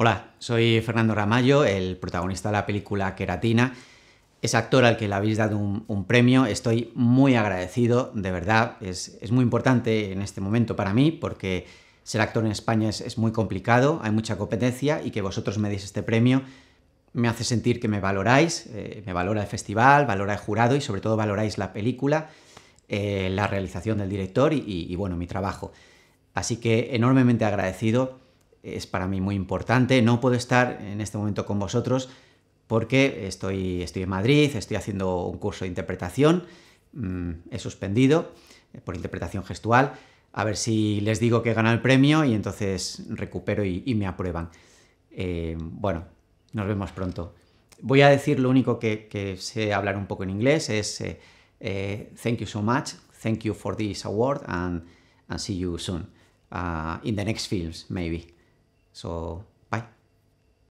Hola, soy Fernando Ramallo, el protagonista de la película KERATINA. Es actor al que le habéis dado un, premio. Estoy muy agradecido, de verdad. Es, muy importante en este momento para mí porque ser actor en España es, muy complicado, hay mucha competencia y que vosotros me deis este premio me hace sentir que me valoráis, eh, me valora el festival, valora el jurado y sobre todo valoráis la película, eh, la realización del director y, y bueno, mi trabajo. Así que enormemente agradecido es para mí muy importante. No puedo estar en este momento con vosotros porque estoy, estoy en Madrid, estoy haciendo un curso de interpretación, mm, he suspendido eh, por interpretación gestual, a ver si les digo que gana el premio y entonces recupero y, me aprueban. Eh, bueno, nos vemos pronto. Voy a decir lo único que, sé hablar un poco en inglés, es eh, thank you so much, thank you for this award and, see you soon uh, in the next films, maybe. So